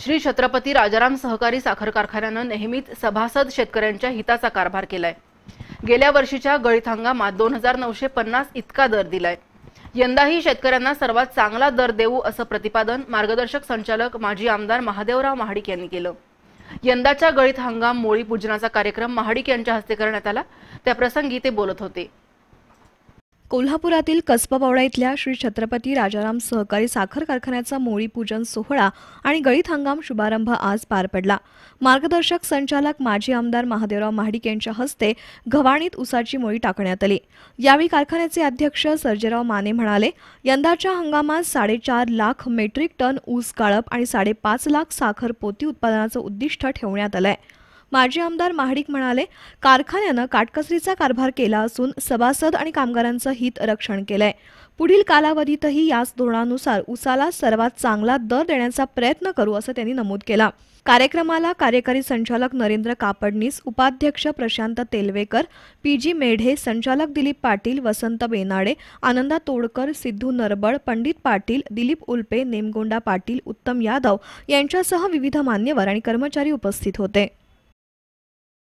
श्री छत्रपती राजाराम सहकारी साखर कारखान्यानं नेहमीच सभासद शेतकऱ्यांच्या हिताचा कारभार केलाय गेल्या वर्षीच्या गळीत हंगामात दोन हजार नऊशे पन्नास इतका दर दिलाय यंदाही शेतकऱ्यांना सर्वात चांगला दर देऊ असं प्रतिपादन मार्गदर्शक संचालक माजी आमदार महादेवराव महाडिक यांनी केलं यंदाच्या गळीत हंगाम मोळी पूजनाचा कार्यक्रम महाडिक यांच्या हस्ते करण्यात आला त्याप्रसंगी ते बोलत होते कोल्हापुरातील कसबापावडा इथल्या श्री छत्रपती राजाराम सहकारी साखर कारखान्याचा मोळी पूजन सोहळा आणि गळीत हंगाम शुभारंभ आज पार पडला मार्गदर्शक संचालक माजी आमदार महादेवराव महाडिक यांच्या हस्ते घवाणीत उसाची मोळी टाकण्यात आली यावेळी कारखान्याचे अध्यक्ष सर्जेराव माने म्हणाले यंदाच्या हंगामात साडेचार लाख मेट्रिक टन ऊस काळप आणि साडेपाच लाख साखर पोती उत्पादनाचं उद्दिष्ट ठेवण्यात आलं आहे माजी आमदार महाडिक म्हणाले कारखान्यानं काटकसरीचा कारभार केला असून सभासद आणि कामगारांचं हित रक्षण केलंय पुढील कालावधीतही याच धोरणानुसार उसाला सर्वात चांगला दर देण्याचा प्रयत्न करू असं त्यांनी नमूद केला कार्यक्रमाला कार्यकारी संचालक नरेंद्र कापडनीस उपाध्यक्ष प्रशांत तेलवेकर पी जी मेढे संचालक दिलीप पाटील वसंत बेनाडे आनंदा तोडकर सिद्धू नरबळ पंडित पाटील दिलीप उल्पे नेमगोंडा पाटील उत्तम यादव यांच्यासह विविध मान्यवर आणि कर्मचारी उपस्थित होते